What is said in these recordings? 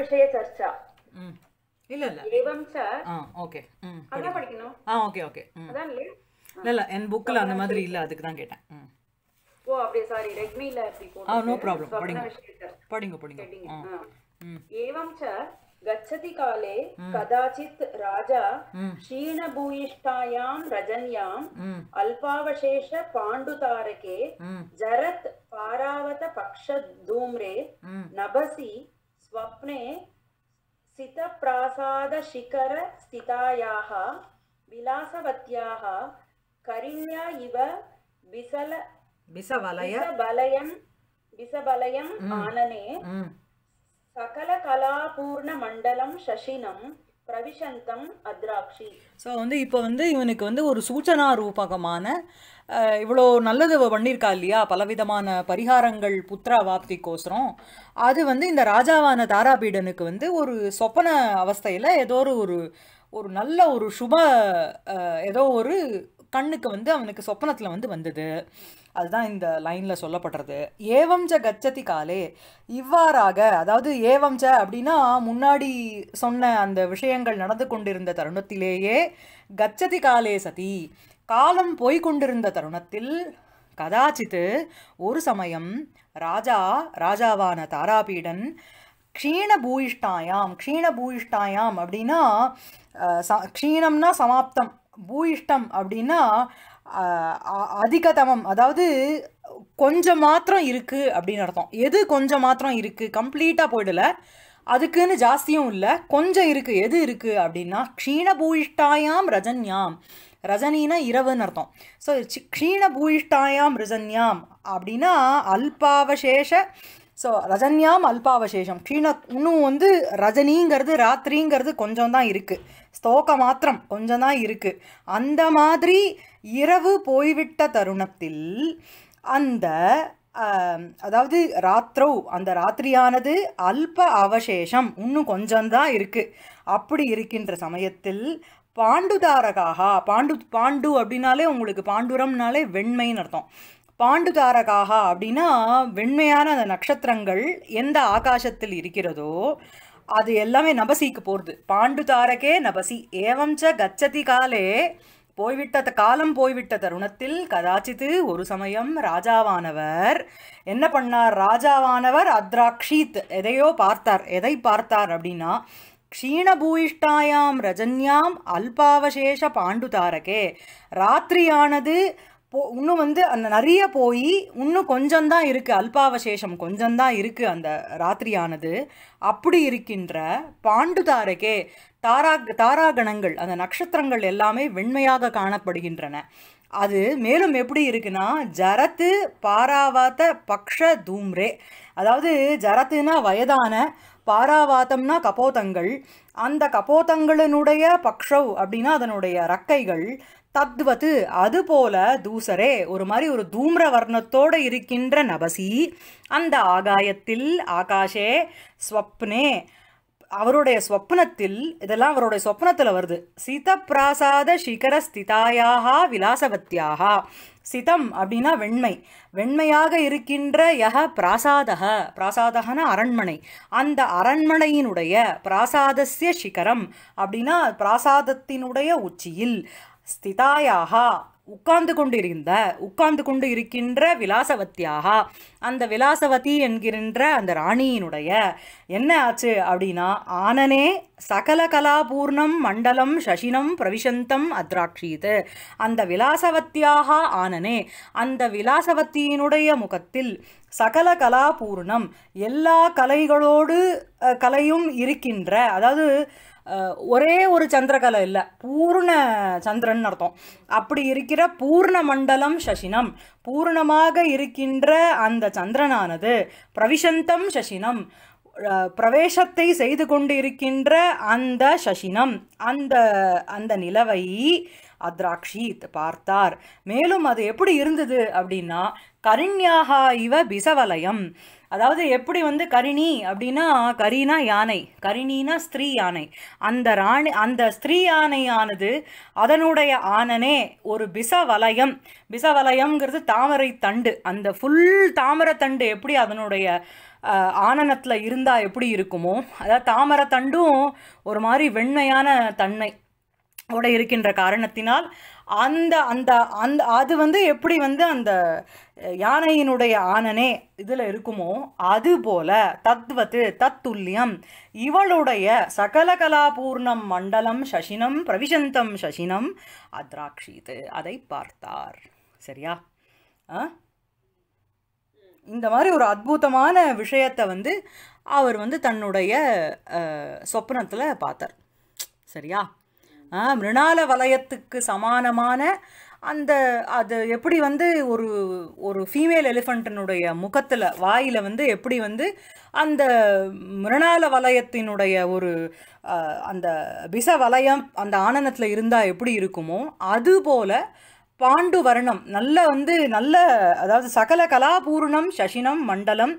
விஷய சர்ச்சா இல்ல இல்ல ஏவம் ச ஓகே படிக்கணும் ஆ என் புக்ல அந்த மாதிரி இல்ல அதுக்கு தான் கேட்டேன் ஓ அப்படியே சாரி ரெக்மில அப்படி போட்டு ஆ நோ ப்ராப்ளம் படிங்க படிங்க படிங்க ஏவம் ச गच्छति काले कदाचित् राजा क्षीणभूयिष्ठायां रजन्याम् अल्पावशेष पाण्डुतारके जरत् पारावत पक्षधूम्रे नभसि स्वप्ने स्थितप्रासादशिखर स्थितायाः विलासवत्याः करिण्या इव बिसल बिसवलय बिसबलयम् आनने கலாபூர்ண மண்டலம் பிரவிஷந்தம் அத்ராட்சி ஸோ வந்து இப்போ வந்து இவனுக்கு வந்து ஒரு சூச்சனா ரூபகமான இவ்வளோ நல்லது பண்ணியிருக்கா இல்லையா பலவிதமான பரிகாரங்கள் புத்திரா வாப்திக்கோசரம் அது வந்து இந்த ராஜாவான தாராபீடனுக்கு வந்து ஒரு சொப்பன அவஸ்தையில் ஏதோ ஒரு ஒரு நல்ல ஒரு சுப ஏதோ ஒரு கண்ணுக்கு வந்து அவனுக்கு சொப்பனத்தில் வந்து வந்தது அதுதான் இந்த லைனில் சொல்லப்படுறது ஏவம்ச கச்சதி காலே இவ்வாறாக அதாவது ஏவம்ச அப்படின்னா முன்னாடி சொன்ன அந்த விஷயங்கள் நடந்து கொண்டிருந்த தருணத்திலேயே கச்சதி காலே சதி காலம் போய்கொண்டிருந்த தருணத்தில் கதாச்சித்து ஒரு சமயம் ராஜா ராஜாவான தாராபீடன் க்ஷீண பூயிஷ்டாயாம் க்ஷீண பூயிஷ்டாயாம் அப்படின்னா க்ஷீணம்னா சமாப்தம் பூயிஷ்டம் அப்படின்னா அதிகதமம் அதாவது கொஞ்சம் மாத்திரம் இருக்குது அப்படின்னு அர்த்தம் எது கொஞ்சம் மாத்திரம் இருக்குது கம்ப்ளீட்டாக போயிடலை அதுக்குன்னு ஜாஸ்தியும் இல்லை கொஞ்சம் இருக்குது எது இருக்குது அப்படின்னா க்ஷீணபூயிஷ்டாயாம் ரஜன்யாம் ரஜனினா இரவுன்னு அர்த்தம் ஸோ க்ஷீணபூயிஷ்டாயாம் ரஜன்யாம் அப்படின்னா அல்பாவசேஷ ஸோ ரஜன்யாம் அல்பாவசேஷம் க்ஷீண இன்னும் வந்து ரஜினிங்கிறது ராத்திரிங்கிறது கொஞ்சம் தான் இருக்குது ஸ்தோக மாத்திரம் கொஞ்சம் தான் இருக்குது அந்த மாதிரி இரவு போய்விட்ட தருணத்தில் அந்த அதாவது ராத்திரோ அந்த ராத்திரியானது அல்ப அவசேஷம் இன்னும் கொஞ்சம்தான் இருக்குது அப்படி இருக்கின்ற சமயத்தில் பாண்டுதாரகாக பாண்டு பாண்டு அப்படின்னாலே உங்களுக்கு பாண்டுரம்னாலே வெண்மைன்னு அர்த்தம் பாண்டுதாரகாகா அப்படின்னா வெண்மையான அந்த நட்சத்திரங்கள் எந்த ஆகாசத்தில் இருக்கிறதோ அது எல்லாமே நபசிக்கு போகிறது பாண்டுதாரகே நபசி ஏவம்ச கச்சதி காலே போய்விட்ட காலம் போய்விட்ட தருணத்தில் கதாச்சித்து ஒரு சமயம் ராஜாவானவர் என்ன பண்ணார் ராஜாவானவர் அத்ராக்ஷீத் எதையோ பார்த்தார் எதை பார்த்தார் அப்படின்னா க்ஷீணபூயிஷ்டாயாம் ரஜன்யாம் அல்பாவசேஷ பாண்டுதாரகே ராத்திரியானது போ இன்னும் வந்து அந்த நிறைய போய் இன்னும் கொஞ்சம்தான் இருக்குது அல்பாவசேஷம் கொஞ்சம்தான் இருக்குது அந்த ராத்திரியானது அப்படி இருக்கின்ற பாண்டுதாரகே தாரா தாராகணங்கள் அந்த நட்சத்திரங்கள் எல்லாமே வெண்மையாக காணப்படுகின்றன அது மேலும் எப்படி இருக்குன்னா ஜரத்து பாராவாத்த பக்ஷ தூம்ரே அதாவது ஜரத்துனா வயதான பாராவாத்தம்னா கபோதங்கள் அந்த கபோதங்களினுடைய பக்ஷவ் அப்படின்னா அதனுடைய ரக்கைகள் தத்வது அதுபோல தூசரே ஒரு மாதிரி ஒரு தூம்ர வர்ணத்தோடு இருக்கின்ற நபசி அந்த ஆகாயத்தில் ஆகாஷே ஸ்வப்னே அவருடைய ஸ்வப்னத்தில் இதெல்லாம் அவருடைய சொப்னத்தில் வருது சித பிராசாத சிகர ஸ்திதாயாக விலாசவத்தியாக சிதம் அப்படின்னா வெண்மை வெண்மையாக இருக்கின்ற யக பிராசாதக பிராசாதகன அரண்மனை அந்த அரண்மனையினுடைய பிராசாதசிய சிகரம் அப்படின்னா பிராசாதத்தினுடைய உச்சியில் ஸ்திதாயாக உட்கார்ந்து கொண்டு இருந்த உட்கார்ந்து கொண்டு இருக்கின்ற விலாசவத்தியாக அந்த விலாசவதி என்கின்ற அந்த ராணியினுடைய என்ன ஆச்சு அப்படின்னா ஆனனே சகல கலாபூர்ணம் மண்டலம் சசினம் பிரவிசந்தம் அத்ராட்சீது அந்த விலாசவத்தியாக ஆனனே அந்த விலாசவத்தியினுடைய முகத்தில் சகல கலாபூர்ணம் எல்லா கலைகளோடு கலையும் இருக்கின்ற அதாவது ஒரே ஒரு சந்திரகலை இல்லை பூர்ண சந்திரன் அர்த்தம் அப்படி இருக்கிற பூர்ண மண்டலம் சசினம் பூர்ணமாக இருக்கின்ற அந்த சந்திரனானது பிரவிசந்தம் சசினம் பிரவேசத்தை செய்து கொண்டு இருக்கின்ற அந்த சசினம் அந்த அந்த நிலவை அத்ராக்ஷித் பார்த்தார் மேலும் அது எப்படி இருந்தது அப்படின்னா கருண்யாகா இவ பிசவலயம் அதாவது எப்படி வந்து கரிணி அப்படின்னா கரினா யானை கரிணினா ஸ்திரீ யானை அந்த ராணி அந்த ஸ்திரீ யானையானது அதனுடைய ஆனனே ஒரு பிச வலயம் பிச வலயம்ங்கிறது தாமரை தண்டு அந்த ஃபுல் தாமரை தண்டு எப்படி அதனுடைய ஆனனத்தில் இருந்தால் எப்படி இருக்குமோ அதாவது தாமரை தண்டும் ஒரு மாதிரி வெண்மையான தன்மை ஓட இருக்கின்ற காரணத்தினால் அந்த அந்த அந்த அது வந்து எப்படி வந்து அந்த யானையினுடைய ஆனனே இதில் இருக்குமோ அது போல தத்வத்து தத்துல்லியம் இவளுடைய சகல கலாபூர்ணம் மண்டலம் சசினம் பிரவிசந்தம் சசினம் அத்ராட்சிது அதை பார்த்தார் சரியா இந்த மாதிரி ஒரு அற்புதமான விஷயத்தை வந்து அவர் வந்து தன்னுடைய சொப்னத்தில் பார்த்தார் சரியா மிருணால வலயத்துக்கு சமானமான அந்த அது எப்படி வந்து ஒரு ஒரு ஃபீமேல் எலிஃபண்ட்டினுடைய முகத்தில் வாயில் வந்து எப்படி வந்து அந்த மிருணால வலயத்தினுடைய ஒரு அந்த விச வலயம் அந்த ஆனந்தத்தில் இருந்தால் எப்படி இருக்குமோ அதுபோல் பாண்டு வர்ணம் நல்ல வந்து நல்ல அதாவது சகல கலாபூர்ணம் சசினம் மண்டலம்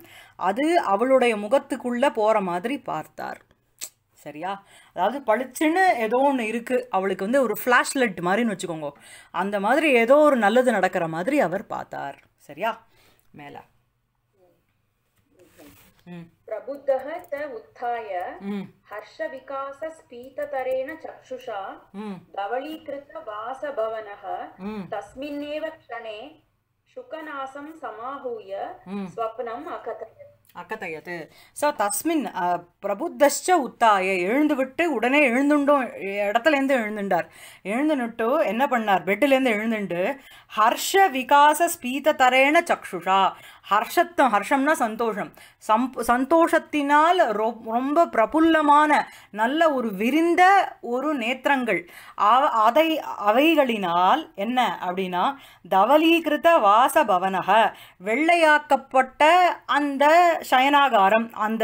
அது அவளுடைய முகத்துக்குள்ளே போகிற மாதிரி பார்த்தார் சரியா அதாவது பளிச்சுன்னு ஏதோ ஒன்று இருக்குது அவளுக்கு வந்து ஒரு ஃப்ளாஷ் லைட் மாதிரின்னு வச்சுக்கோங்க அந்த மாதிரி ஏதோ ஒரு நல்லது நடக்கிற மாதிரி அவர் பார்த்தார் சரியா மேலே प्रबुद्धः स उत्थाय हर्षविकासस्पीततरेण चक्षुषा धवलीकृतवासभवनः तस्मिन्नेव क्षणे शुकनासं समाहूय स्वप्नम् अकथत् அக்கத்தையது ஸோ தஸ்மின் பிரபுத்தஸ்ச உத்தாய எழுந்துவிட்டு உடனே எழுந்துண்டோம் இடத்துலேருந்து எழுந்துண்டார் எழுந்துனுட்டு என்ன பண்ணார் பெட்டிலேருந்து எழுந்துண்டு ஹர்ஷ விகாச தரேன சக்ஷுஷா ஹர்ஷத்தம் ஹர்ஷம்னா சந்தோஷம் சம் சந்தோஷத்தினால் ரொ ரொம்ப பிரபுல்லமான நல்ல ஒரு விரிந்த ஒரு நேத்திரங்கள் அதை அவைகளினால் என்ன அப்படின்னா தவலீகிருத வாசபவனக வெள்ளையாக்கப்பட்ட அந்த சயனாகாரம் அந்த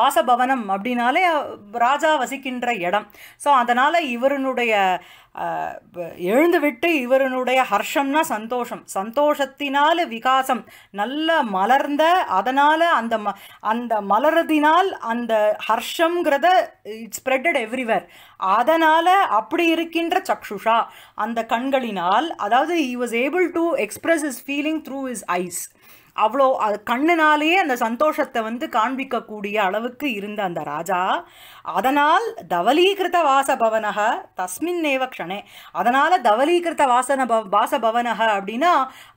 வாசபவனம் அப்படின்னாலே ராஜா வசிக்கின்ற இடம் ஸோ அதனால் இவருனுடைய எழுந்துவிட்டு இவருனுடைய ஹர்ஷம்னா சந்தோஷம் சந்தோஷத்தினால் விகாசம் நல்ல மலர்ந்த அதனால் அந்த ம அந்த மலர்றதினால் அந்த ஹர்ஷங்கிறத இட்ஸ் ஸ்ப்ரெட்டட் எவ்ரிவேர் அதனால் அப்படி இருக்கின்ற சக்ஷுஷா அந்த கண்களினால் அதாவது he was able to express his feeling through his eyes அவ்வளோ அது கண்ணினாலேயே அந்த சந்தோஷத்தை வந்து காண்பிக்கக்கூடிய அளவுக்கு இருந்த அந்த ராஜா அதனால் தவலீகிருத வாசபவனக தஸ்மின்னேவ க்ஷணே அதனால் தவலீகிருத வாசன பவ வாசபவனக அப்படின்னா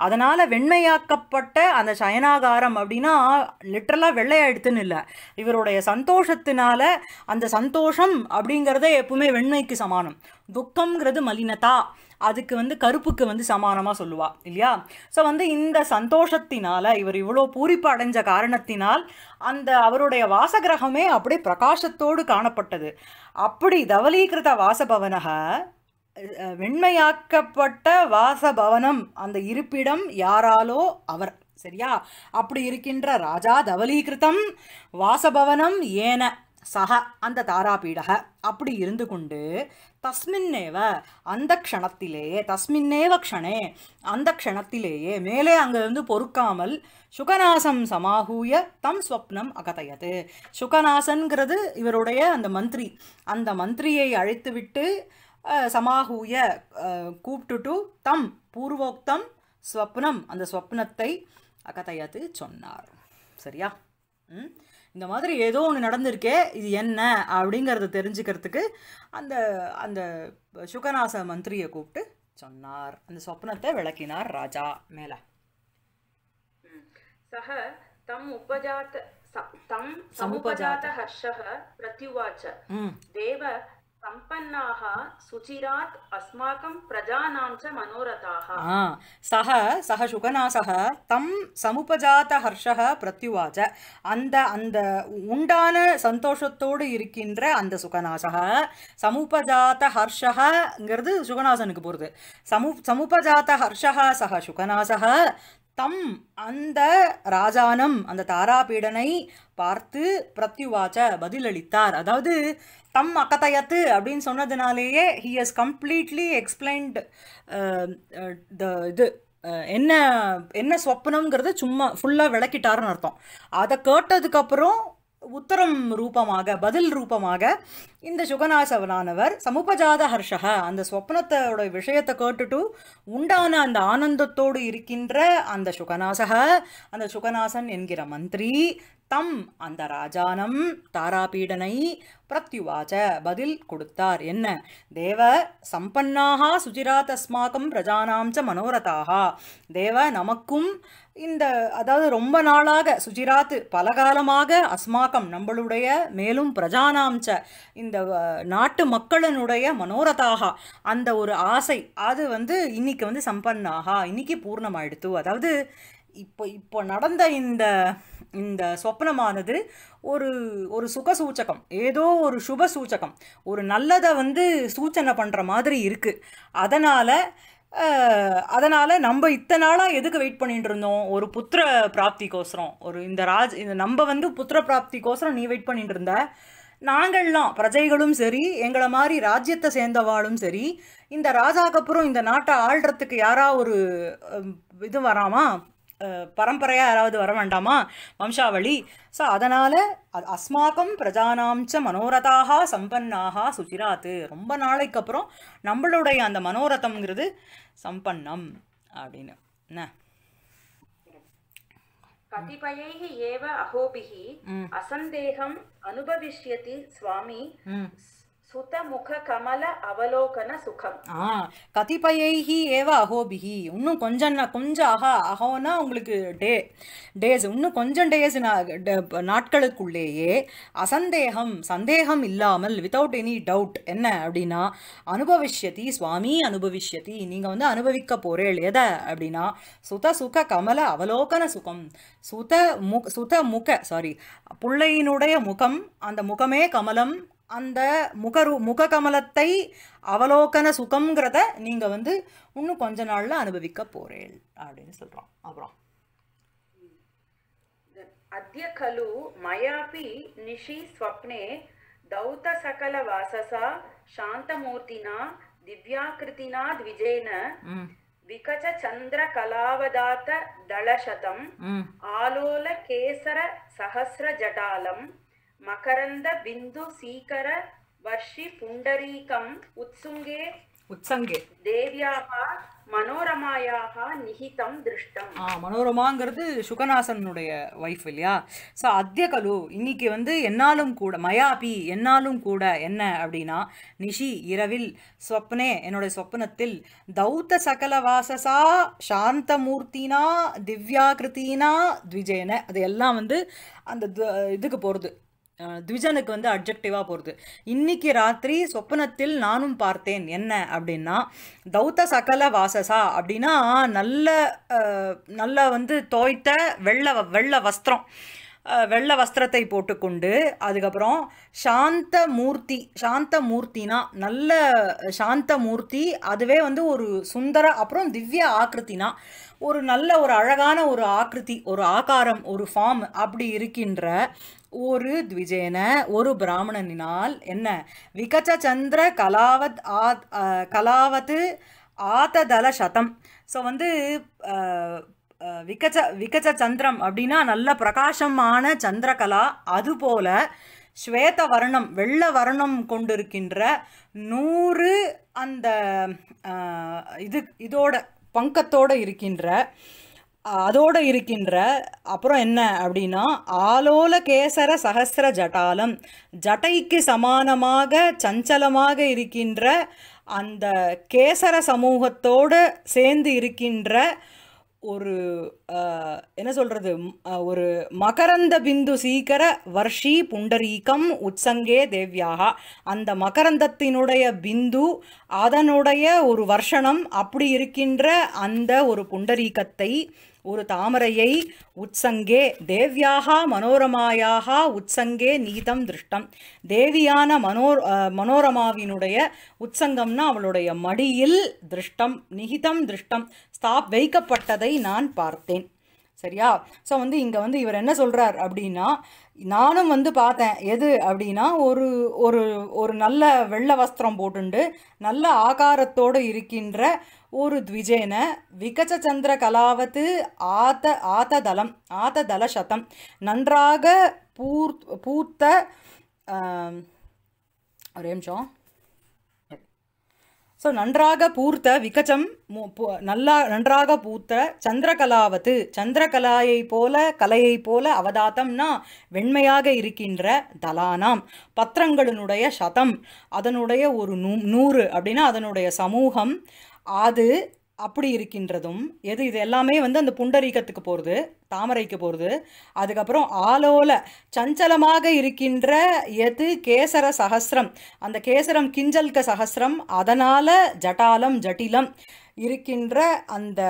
அதனால் வெண்மையாக்கப்பட்ட அந்த சயனாகாரம் அப்படின்னா லிட்ரலாக வெள்ளையாயிடுத்துன்னு இல்லை இவருடைய சந்தோஷத்தினால அந்த சந்தோஷம் அப்படிங்கிறத எப்பவுமே வெண்மைக்கு சமானம் துக்கங்கிறது மலினதா அதுக்கு வந்து கருப்புக்கு வந்து சமானமாக சொல்லுவா இல்லையா ஸோ வந்து இந்த சந்தோஷத்தினால் இவர் இவ்வளோ பூரிப்பு அடைஞ்ச காரணத்தினால் அந்த அவருடைய வாசகிரகமே அப்படியே பிரகாசத்தோடு காணப்பட்டது அப்படி தவலீகிருத வாசபவனக வெண்மையாக்கப்பட்ட வாசபவனம் அந்த இருப்பிடம் யாராலோ அவர் சரியா அப்படி இருக்கின்ற ராஜா தவலீகிருத்தம் வாசபவனம் ஏன சக அந்த தாராபீடக அப்படி இருந்து கொண்டு தஸ்மின்னேவ அந்த க்ஷணத்திலேயே தஸ்மின்னேவ க்ஷணே அந்த க்ஷணத்திலேயே மேலே அங்கிருந்து பொறுக்காமல் சுகநாசம் சமாகூய தம் ஸ்வப்னம் அகதையது சுகநாசன்கிறது இவருடைய அந்த மந்திரி அந்த மந்திரியை அழைத்துவிட்டு சமாகூய கூப்பிட்டு தம் பூர்வோக்தம் ஸ்வப்னம் அந்த ஸ்வப்னத்தை அகதையது சொன்னார் சரியா ம் இந்த மாதிரி ஏதோ ஒன்று நடந்திருக்கே இது என்ன அப்படிங்கிறத தெரிஞ்சுக்கிறதுக்கு அந்த அந்த சுகநாச மந்திரியை கூப்பிட்டு சொன்னார் அந்த சொப்னத்தை விளக்கினார் ராஜா மேல சக தம் உபஜாத்த தம் சமுபஜாத்த ஹர்ஷக பிரத்யுவாச்ச தேவ सम्पन्नाः सुचिरात् தம் சமுபஜாத அந்த அந்த உண்டான சந்தோஷத்தோடு இருக்கின்ற அந்த சமுபஜாத சமுபஜாத சக தம் அந்த ராஜானம் அந்த தாராபீடனை பார்த்து பிரத்யுவாச்ச பதிலளித்தார் அதாவது தம் அக்கத்தையத்து அப்படின்னு சொன்னதுனாலேயே he has completely explained the இது என்ன என்ன சொப்பனங்கிறது சும்மா ஃபுல்லாக விளக்கிட்டாருன்னு அர்த்தம் அதை கேட்டதுக்கப்புறம் உத்தரம் ரூபமாக பதில் ரூபமாக இந்த சுகநாசவனானவர் சமுபஜாத ஹர்ஷக அந்த ஸ்வப்னத்தோட விஷயத்தை கேட்டுட்டு உண்டான அந்த ஆனந்தத்தோடு இருக்கின்ற அந்த சுகநாசக அந்த சுகநாசன் என்கிற மந்திரி தம் அந்த ராஜானம் தாராபீடனை பிரத்யுவாச்ச பதில் கொடுத்தார் என்ன தேவ சம்பன்னாக சுஜிரா அஸ்மாக்கம் பிரஜானாம் ச மனோரதாக தேவ நமக்கும் இந்த அதாவது ரொம்ப நாளாக சுஜிராத்து பலகாலமாக அஸ்மாக்கம் நம்மளுடைய மேலும் பிரஜானாம்ச்ச இந்த நாட்டு மக்களினுடைய மனோரதாக அந்த ஒரு ஆசை அது வந்து இன்னைக்கு வந்து சம்பன்னாகா இன்னைக்கு பூர்ணமாயிடுத்து அதாவது இப்போ இப்போ நடந்த இந்த இந்த சொப்னமானது ஒரு ஒரு சுக சூச்சகம் ஏதோ ஒரு சுப சூச்சகம் ஒரு நல்லதை வந்து சூச்சனை பண்ணுற மாதிரி இருக்குது அதனால் அதனால் நம்ம இத்தனை நாளாக எதுக்கு வெயிட் பண்ணிகிட்டு இருந்தோம் ஒரு புத்திர பிராப்திக்கோசரம் ஒரு இந்த ராஜ் இந்த நம்ம வந்து புத்திர பிராப்திக்கோசரம் நீ வெயிட் பண்ணிகிட்டு இருந்த நாங்கள்லாம் பிரஜைகளும் சரி எங்களை மாதிரி ராஜ்யத்தை சேர்ந்தவாளும் சரி இந்த ராஜாக்கப்புறம் இந்த நாட்டை ஆள்றதுக்கு யாராக ஒரு இது வராமா பரம்பரையாக யாராவது வர வேண்டாமா வம்சாவளி ஸோ அதனால் அஸ்மாக்கம் பிரஜானாம்ச்ச மனோரதாக சம்பன்னாக சுச்சிராத்து ரொம்ப நாளைக்கு அப்புறம் நம்மளுடைய அந்த மனோரதம்ங்கிறது சம்பன்னம் அப்படின்னு என்ன கதிபயைஹ ஏவ அகோபிஹி அசந்தேகம் அனுபவிஷ்யதி சுவாமி சுதமுகமல அவலோகன சுகம் ஆ கதிபயைஹி ஏவ அகோபிஹி இன்னும் கொஞ்சம் கொஞ்சம் அஹா அஹோனா உங்களுக்கு டே டேஸ் இன்னும் கொஞ்சம் டேஸ் நாட்களுக்குள்ளேயே அசந்தேகம் சந்தேகம் இல்லாமல் வித்தவுட் எனி டவுட் என்ன அப்படின்னா அனுபவிஷ்யதி சுவாமி அனுபவிஷ்யதி நீங்கள் வந்து அனுபவிக்க போறேள் எதை அப்படின்னா சுத சுக கமல அவலோகன சுகம் சுத முக சுத முக சாரி பிள்ளையினுடைய முகம் அந்த முகமே கமலம் அந்த முகரு முககமலத்தை அவலோகன சுகங்கிறத நீங்கள் வந்து இன்னும் கொஞ்ச நாளில் அனுபவிக்க போறேன் அப்படின்னு சொல்கிறோம் அப்புறம் அத்ய கலு மயாபி நிஷி ஸ்வப்னே தௌத்த சகல வாசசா சாந்தமூர்த்தினா திவ்யாகிருத்தினா த்விஜேன விகச்ச சந்திர கலாவதாத்த தளசதம் ஆலோல கேசர சஹசிர ஜடாலம் மகரந்த பிந்து சீக்கர வர்ஷி புண்டரீகம் உத்சுங்கே உத்சங்கே தேவியாக மனோரமாயாக நிகிதம் திருஷ்டம் ஆ மனோரமாங்கிறது சுகநாசனுடைய வைஃப் இல்லையா ஸோ அத்திய கலு இன்னைக்கு வந்து என்னாலும் கூட மயாபி என்னாலும் கூட என்ன அப்படின்னா நிஷி இரவில் சொப்னே என்னுடைய சொப்னத்தில் தௌத்த சகல வாசசா சாந்தமூர்த்தினா திவ்யாகிருத்தினா த்விஜயன அது எல்லாம் வந்து அந்த இதுக்கு போகிறது த்விஜனுக்கு வந்து அப்ஜெக்டிவாக போகிறது இன்னைக்கு ராத்திரி சொப்பனத்தில் நானும் பார்த்தேன் என்ன அப்படின்னா தௌத்த சகல வாசசா அப்படின்னா நல்ல நல்ல வந்து தோய்த்த வெள்ள வெள்ள வஸ்திரம் வெள்ளை வஸ்திரத்தை போட்டுக்கொண்டு அதுக்கப்புறம் சாந்த மூர்த்தி சாந்த மூர்த்தினா நல்ல சாந்த மூர்த்தி அதுவே வந்து ஒரு சுந்தர அப்புறம் திவ்ய ஆக்கிருத்தினா ஒரு நல்ல ஒரு அழகான ஒரு ஆக்கிருத்தி ஒரு ஆகாரம் ஒரு ஃபார்ம் அப்படி இருக்கின்ற ஒரு த்விஜேன ஒரு பிராமணனினால் என்ன விகச்ச சந்திர கலாவத் ஆத் கலாவத்து ஆத்ததல சதம் ஸோ வந்து விகச்ச விகச்ச சந்திரம் அப்படின்னா நல்ல பிரகாசமான சந்திரகலா அதுபோல ஸ்வேத வர்ணம் வெள்ள வர்ணம் கொண்டிருக்கின்ற நூறு அந்த இது இதோட பங்கத்தோடு இருக்கின்ற அதோடு இருக்கின்ற அப்புறம் என்ன அப்படின்னா ஆலோல கேசர சகசிர ஜட்டாலம் ஜட்டைக்கு சமானமாக சஞ்சலமாக இருக்கின்ற அந்த கேசர சமூகத்தோடு சேர்ந்து இருக்கின்ற ஒரு என்ன சொல்கிறது ஒரு மகரந்த பிந்து சீக்கர வர்ஷி புண்டரீகம் உற்சங்கே தேவியாக அந்த மகரந்தத்தினுடைய பிந்து அதனுடைய ஒரு வர்ஷணம் அப்படி இருக்கின்ற அந்த ஒரு புண்டரீகத்தை ஒரு தாமரையை உற்சங்கே தேவியாக மனோரமாயாக உற்சங்கே நீதம் திருஷ்டம் தேவியான மனோ மனோரமாவினுடைய உற்சங்கம்னா அவளுடைய மடியில் திருஷ்டம் நிகிதம் திருஷ்டம் ஸ்தாப் வைக்கப்பட்டதை நான் பார்த்தேன் சரியா ஸோ வந்து இங்கே வந்து இவர் என்ன சொல்கிறார் அப்படின்னா நானும் வந்து பார்த்தேன் எது அப்படின்னா ஒரு ஒரு ஒரு நல்ல வெள்ளை வஸ்திரம் போட்டுண்டு நல்ல ஆகாரத்தோடு இருக்கின்ற ஒரு த்விஜேன விகசந்திர கலாவத்து ஆத்த ஆத்ததலம் ஆத்ததல சதம் நன்றாக பூர் பூத்த ஒரே நிமிஷம் ஸோ நன்றாக பூர்த்த விகச்சம் நல்லா நன்றாக பூர்த்த சந்திரகலாவத்து சந்திரகலாயை போல கலையை போல அவதாத்தம்னா வெண்மையாக இருக்கின்ற தலானாம் பத்திரங்களினுடைய சதம் அதனுடைய ஒரு நூ நூறு அப்படின்னா அதனுடைய சமூகம் அது அப்படி இருக்கின்றதும் எது இது எல்லாமே வந்து அந்த புண்டரீகத்துக்கு போகிறது தாமரைக்கு போகிறது அதுக்கப்புறம் ஆலோல சஞ்சலமாக இருக்கின்ற எது கேசர சகசிரம் அந்த கேசரம் கிஞ்சல்க சகசிரம் அதனால் ஜட்டாலம் ஜட்டிலம் இருக்கின்ற அந்த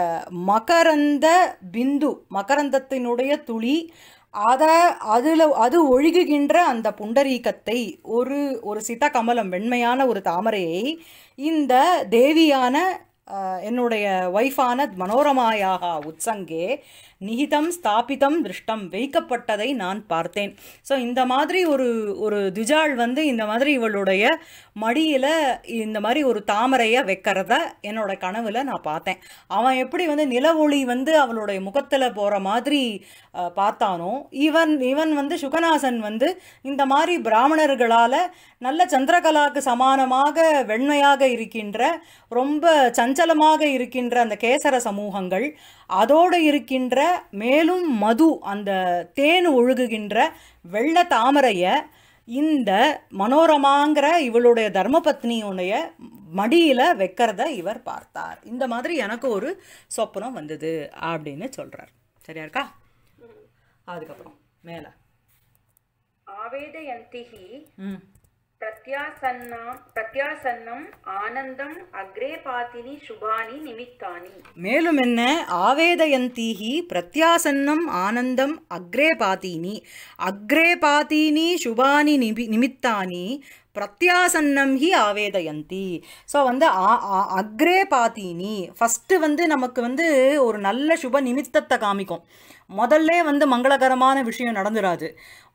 மகரந்த பிந்து மகரந்தத்தினுடைய துளி அதை அதில் அது ஒழுகுகின்ற அந்த புண்டரீகத்தை ஒரு ஒரு சிதா கமலம் வெண்மையான ஒரு தாமரையை இந்த தேவியான என்னுடைய ஒய்ஃபான மனோரமாயாக உற்சங்கே நிகிதம் ஸ்தாபிதம் திருஷ்டம் வைக்கப்பட்டதை நான் பார்த்தேன் ஸோ இந்த மாதிரி ஒரு ஒரு திஜாள் வந்து இந்த மாதிரி இவளுடைய மடியில் இந்த மாதிரி ஒரு தாமரையை வைக்கிறத என்னோட கனவில் நான் பார்த்தேன் அவன் எப்படி வந்து நில ஒளி வந்து அவளுடைய முகத்தில் போகிற மாதிரி பார்த்தானோ இவன் இவன் வந்து சுகநாசன் வந்து இந்த மாதிரி பிராமணர்களால் நல்ல சந்திரகலாக்கு சமானமாக வெண்மையாக இருக்கின்ற ரொம்ப சஞ்சலமாக இருக்கின்ற அந்த கேசர சமூகங்கள் அதோடு இருக்கின்ற மேலும் மது அந்த தேன் ஒழுகுகின்ற வெள்ள தாமரையை இந்த மனோரமாங்கிற இவளுடைய தர்மபத்னியுடைய மடியில் வைக்கிறத இவர் பார்த்தார் இந்த மாதிரி எனக்கு ஒரு சொப்பனம் வந்தது அப்படின்னு சொல்கிறார் சரியா இருக்கா அதுக்கப்புறம் மேலே ஆவேதயந்திகி பிரத்யாசன்னம் ஆனந்தம் அக்ரே பாத்தினி சுபானி நிமித்தானி மேலும் என்ன ஆவேதயந்தீஹி பிரத்யாசன்னம் ஆனந்தம் அக்ரே பாத்தீனி அக்ரே பாத்தீனி சுபானி நிமித்தானி பிரத்யாசன்னம் ஹி ஆவேதயந்தி ஸோ வந்து அக்ரே பாத்தீனி ஃபஸ்ட்டு வந்து நமக்கு வந்து ஒரு நல்ல சுப நிமித்தத்தை காமிக்கும் முதல்ல வந்து மங்களகரமான விஷயம் நடந்துராது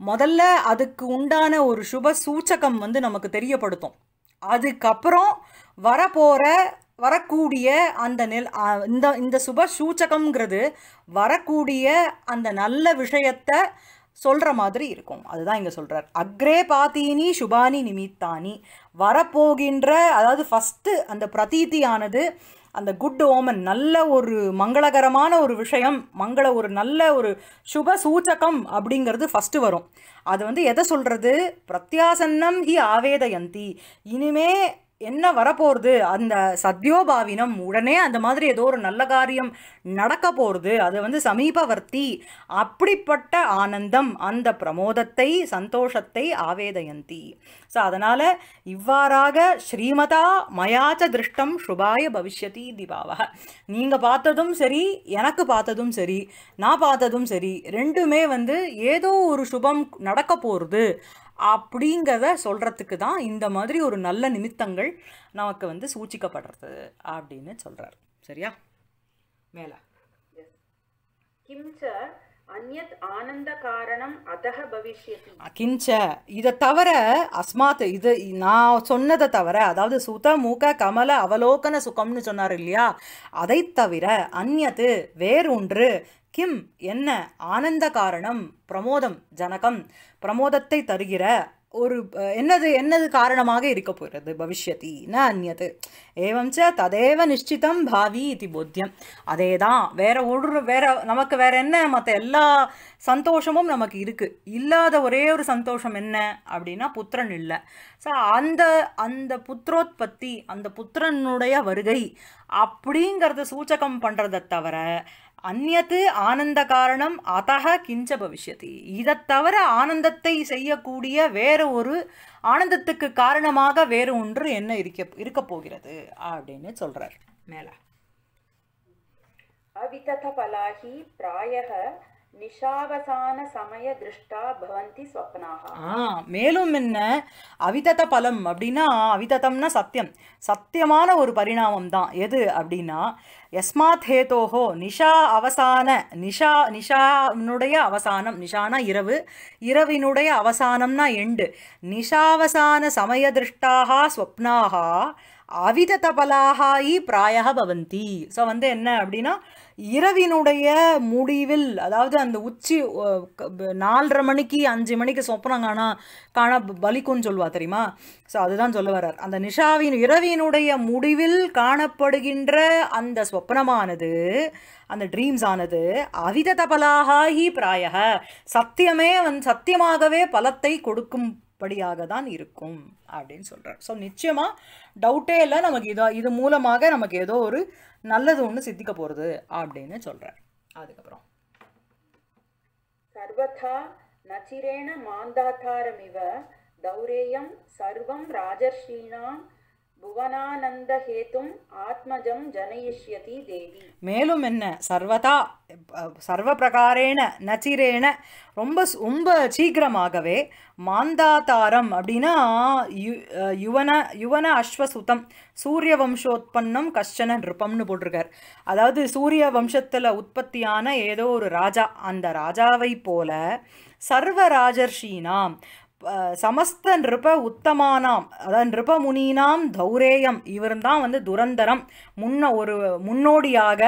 முதல்ல அதுக்கு உண்டான ஒரு சுப சூச்சகம் வந்து நமக்கு தெரியப்படுத்தும் அதுக்கப்புறம் வரப்போகிற வரக்கூடிய அந்த நெல் இந்த இந்த சுப சூச்சகம்ங்கிறது வரக்கூடிய அந்த நல்ல விஷயத்தை சொல்கிற மாதிரி இருக்கும் அதுதான் இங்கே சொல்கிறார் அக்ரே பாத்தீனி சுபானி நிமித்தானி வரப்போகின்ற அதாவது ஃபஸ்ட்டு அந்த பிரதீதியானது அந்த குட் ஓமன் நல்ல ஒரு மங்களகரமான ஒரு விஷயம் மங்கள ஒரு நல்ல ஒரு சுப சூச்சகம் அப்படிங்கிறது ஃபஸ்ட்டு வரும் அது வந்து எதை சொல்கிறது பிரத்யாசன்னம் ஹி ஆவேதயந்தி இனிமே என்ன வரப்போகிறது அந்த சத்யோபாவினம் உடனே அந்த மாதிரி ஏதோ ஒரு நல்ல காரியம் நடக்க போகிறது அது வந்து சமீபவர்த்தி அப்படிப்பட்ட ஆனந்தம் அந்த பிரமோதத்தை சந்தோஷத்தை ஆவேதயந்தி ஸோ அதனால் இவ்வாறாக ஸ்ரீமதா மயாச்ச திருஷ்டம் சுபாய பவிஷ்யதி தீபாவக நீங்கள் பார்த்ததும் சரி எனக்கு பார்த்ததும் சரி நான் பார்த்ததும் சரி ரெண்டுமே வந்து ஏதோ ஒரு சுபம் நடக்க போகிறது அப்படிங்கிறத சொல்கிறதுக்கு தான் இந்த மாதிரி ஒரு நல்ல நிமித்தங்கள் நமக்கு வந்து சூச்சிக்கப்படுறது அப்படின்னு சொல்கிறார் சரியா மேலே ஆனந்த காரணம் அதக கிஞ்ச இதை தவிர அஸ்மாத் இது நான் சொன்னதை தவிர அதாவது சுத கமல அவலோகன சுகம்னு சொன்னார் இல்லையா அதை தவிர அந்நது வேறொன்று கிம் என்ன ஆனந்த காரணம் பிரமோதம் ஜனகம் பிரமோதத்தை தருகிற ஒரு என்னது என்னது காரணமாக இருக்க போகிறது பவிஷ்யதி ந அந்நது ஏவம் ச ததேவ நிச்சிதம் பாவி இது போத்தியம் அதே தான் வேற ஒரு வேற நமக்கு வேற என்ன மற்ற எல்லா சந்தோஷமும் நமக்கு இருக்குது இல்லாத ஒரே ஒரு சந்தோஷம் என்ன அப்படின்னா புத்திரன் இல்லை ஸோ அந்த அந்த புத்திரோத்பத்தி அந்த புத்திரனுடைய வருகை அப்படிங்கிறத சூச்சகம் பண்ணுறதை தவிர அந்நத்து ஆனந்த காரணம் அத்தக கிஞ்ச பவிஷ்யதி இதை தவிர ஆனந்தத்தை செய்யக்கூடிய வேறு ஒரு ஆனந்தத்துக்கு காரணமாக வேறு ஒன்று என்ன இருக்க இருக்க போகிறது அப்படின்னு சொல்றார் மேல அவிதத பலாகி பிராயக நிஷாவசான சமய திருஷ்டா பவந்தி ஸ்வப்னாக மேலும் என்ன அவிதத பலம் அப்படின்னா அவிததம்னா சத்தியம் சத்தியமான ஒரு பரிணாமம் தான் எது அப்படின்னா எஸ்மாத் ஹேதோஹோ நிஷா அவசான நிஷா நிஷாவினுடைய அவசானம் நிஷானா இரவு இரவினுடைய அவசானம்னா எண்டு நிஷாவசான சமய திருஷ்டாக ஸ்வப்னாக அவிததபலாகாயி பிராயாக பவந்தி ஸோ வந்து என்ன அப்படின்னா இரவினுடைய முடிவில் அதாவது அந்த உச்சி நாலரை மணிக்கு அஞ்சு மணிக்கு சொப்பனம் காணா காண பலிக்கும்னு சொல்லுவா தெரியுமா ஸோ அதுதான் சொல்ல வர்றார் அந்த நிஷாவின் இரவினுடைய முடிவில் காணப்படுகின்ற அந்த சொப்பனமானது அந்த ட்ரீம்ஸ் ஆனது அவித தபலாகாகி பிராயக சத்தியமே வந் சத்தியமாகவே பலத்தை கொடுக்கும் படியாக தான் இருக்கும் அப்படின்னு சொல்கிறார் ஸோ நிச்சயமாக டவுட்டே இல்லை நமக்கு இதோ இது மூலமாக நமக்கு ஏதோ ஒரு நல்லது ஒன்று சித்திக்க போகிறது அப்படின்னு சொல்கிறார் அதுக்கப்புறம் சர்வதா நச்சிரேண மாந்தாதாரமிவ தௌரேயம் சர்வம் ராஜர்ஷீனாம் ஹேத்தும் ஆத்மஜம் ஜனயிஷ்யதி தேவி மேலும் என்ன சர்வதா சர்வ பிரகாரேன நச்சிரேன ரொம்ப ரொம்ப சீக்கிரமாகவே மாந்தாதாரம் அப்படின்னா யு யுவன யுவன அஸ்வசுதம் சூரிய வம்சோத்பன்னம் கஷ்டன நிருப்பம்னு போட்டிருக்கார் அதாவது சூரிய வம்சத்தில் உற்பத்தியான ஏதோ ஒரு ராஜா அந்த ராஜாவை போல சர்வராஜர்ஷீனாம் சமஸ்த நிருப உத்தமானாம் அதாவது நிருப தௌரேயம் இவர்தான் வந்து துரந்தரம் முன்ன ஒரு முன்னோடியாக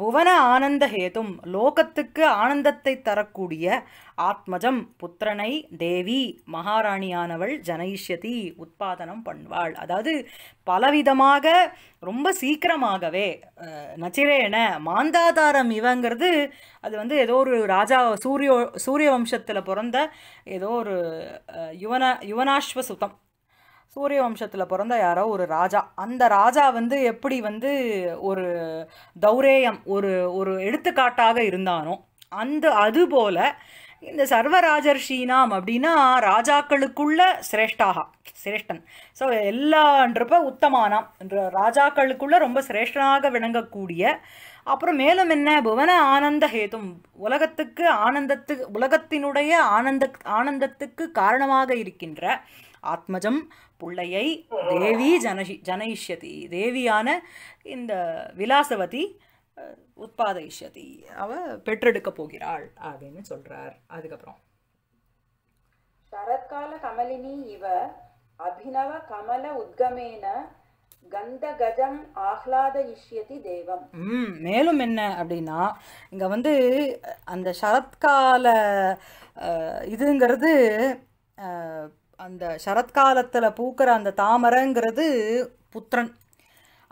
புவன ஆனந்த ஹேதும் லோகத்துக்கு ஆனந்தத்தை தரக்கூடிய ஆத்மஜம் புத்திரனை தேவி மகாராணியானவள் ஜனயிஷ்யதி உற்பாதனம் பண்ணுவாள் அதாவது பலவிதமாக ரொம்ப சீக்கிரமாகவே நச்சிரேன மாந்தாதாரம் இவங்கிறது அது வந்து ஏதோ ஒரு ராஜா சூரிய சூரிய வம்சத்தில் பிறந்த ஏதோ ஒரு யுவன யுவனாஸ்வ சுத்தம் சூரிய வம்சத்தில் பிறந்த யாரோ ஒரு ராஜா அந்த ராஜா வந்து எப்படி வந்து ஒரு தௌரேயம் ஒரு ஒரு எடுத்துக்காட்டாக இருந்தானோ அந்த அதுபோல் இந்த சர்வராஜர் அப்படின்னா ராஜாக்களுக்குள்ள சிரேஷ்டாகா சிரேஷ்டன் ஸோ எல்லான்றப்ப உத்தமானாம் ராஜாக்களுக்குள்ள ரொம்ப சிரேஷ்டனாக விளங்கக்கூடிய அப்புறம் மேலும் என்ன புவன ஆனந்த ஹேதும் உலகத்துக்கு ஆனந்தத்துக்கு உலகத்தினுடைய ஆனந்த ஆனந்தத்துக்கு காரணமாக இருக்கின்ற ஆத்மஜம் புள்ளையை தேவி ஜனஹி ஜனயிஷ்யதி தேவியான இந்த விலாசவதி உத்பாதயிஷ்யதி அவ பெற்றெடுக்க போகிறாள் அப்படின்னு சொல்றார் அதுக்கப்புறம் சரத்கால கமலினி இவ அபிநவ கமல உத்கமேன கந்தகஜம் ஆஹ்லாத இஷ்யதி ம் மேலும் என்ன அப்படின்னா இங்கே வந்து அந்த சரத்கால இதுங்கிறது அந்த சரத்காலத்தில் பூக்கிற அந்த தாமரைங்கிறது புத்திரன்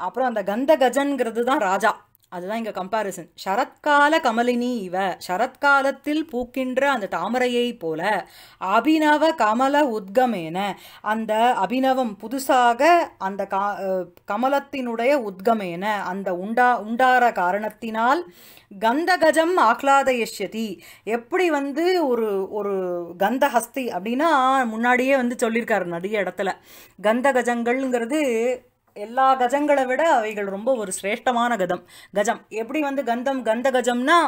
அப்புறம் அந்த கந்த கஜன்கிறது தான் ராஜா அதுதான் இங்கே கம்பாரிசன் சரத்கால கமலினி இவ சரத்காலத்தில் பூக்கின்ற அந்த தாமரையை போல அபிநவ கமல உத்கமேன அந்த அபிநவம் புதுசாக அந்த கா கமலத்தினுடைய உத்கமேன அந்த உண்டா உண்டார காரணத்தினால் கந்தகஜம் ஆக்லாதயஷ்யதி எப்படி வந்து ஒரு ஒரு கந்தஹஸ்தி அப்படின்னா முன்னாடியே வந்து சொல்லியிருக்காரு நிறைய இடத்துல கந்தகஜங்கள்ங்கிறது எல்லா கஜங்களை விட அவைகள் ரொம்ப ஒரு சிரேஷ்டமான கதம் கஜம் எப்படி வந்து கந்தம் கந்த கஜம்னா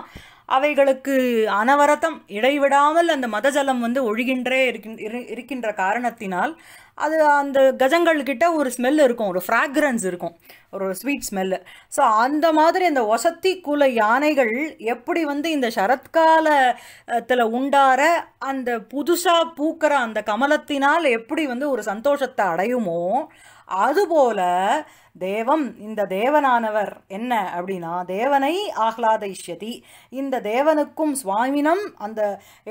அவைகளுக்கு அனவரத்தம் இடைவிடாமல் அந்த மதஜலம் வந்து ஒழுகின்றே இருக்கின் இருக்கின்ற காரணத்தினால் அது அந்த கஜங்கள்கிட்ட ஒரு ஸ்மெல் இருக்கும் ஒரு ஃப்ராக்ரன்ஸ் இருக்கும் ஒரு ஸ்வீட் ஸ்மெல்லு ஸோ அந்த மாதிரி அந்த ஒசத்தி குல யானைகள் எப்படி வந்து இந்த சரத்காலத்தில் உண்டார அந்த புதுசாக பூக்கிற அந்த கமலத்தினால் எப்படி வந்து ஒரு சந்தோஷத்தை அடையுமோ அதுபோல தேவம் இந்த தேவனானவர் என்ன அப்படின்னா தேவனை ஆஹ்லாதைஷ்யதி இந்த தேவனுக்கும் சுவாமினம் அந்த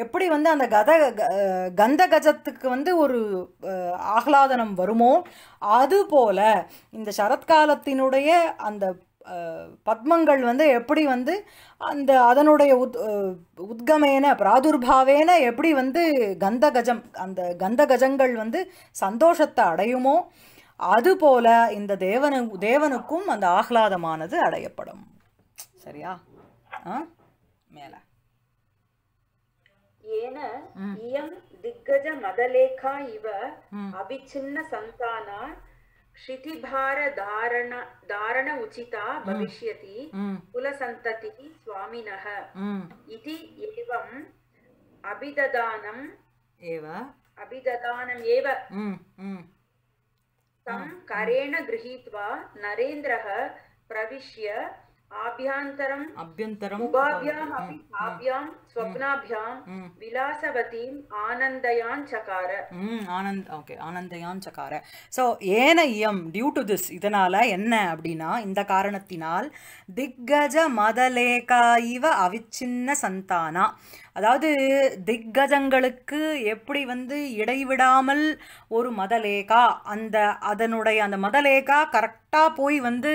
எப்படி வந்து அந்த கத கந்த கஜத்துக்கு வந்து ஒரு ஆஹ்லாதனம் வருமோ அதுபோல இந்த சரத்காலத்தினுடைய அந்த பத்மங்கள் வந்து எப்படி வந்து அந்த அதனுடைய உத் உத்கமேன பிராதுர்பாவேன எப்படி வந்து கந்தகஜம் அந்த கந்தகஜங்கள் வந்து சந்தோஷத்தை அடையுமோ அதுபோல இந்த தேவனு தேவனுக்கும் அந்த ஆஹ்லாதமானது அடையப்படும் சரியா ஆ மேல येन इयं दिग्गजमदलेखा इव अविच्छिन्नसन्ताना क्षितिभारधारण धारण उचिता भविष्यति कुलसन्ततिः स्वामिनः इति एवम् अभिददानम् एव अभिददानम् एव तम हाँ। करेण गृहीत्वा नरेन्द्रः प्रविश्य आभ्यन्तरम् अभ्यन्तरम् उभाभ्याम् अपि भाभ्यां स्वप्नाभ्यां ஆனந்தயான் சகார ம் ஆனந்த் ஓகே ஆனந்தயான் சக்கார ஸோ ஏன இயம் டியூ டு திஸ் இதனால் என்ன அப்படின்னா இந்த காரணத்தினால் திக்கஜ மதலேகா இவ அவிச்சின்ன சந்தானா அதாவது திக்கஜங்களுக்கு எப்படி வந்து இடைவிடாமல் ஒரு மதலேகா அந்த அதனுடைய அந்த மதலேகா கரெக்டாக போய் வந்து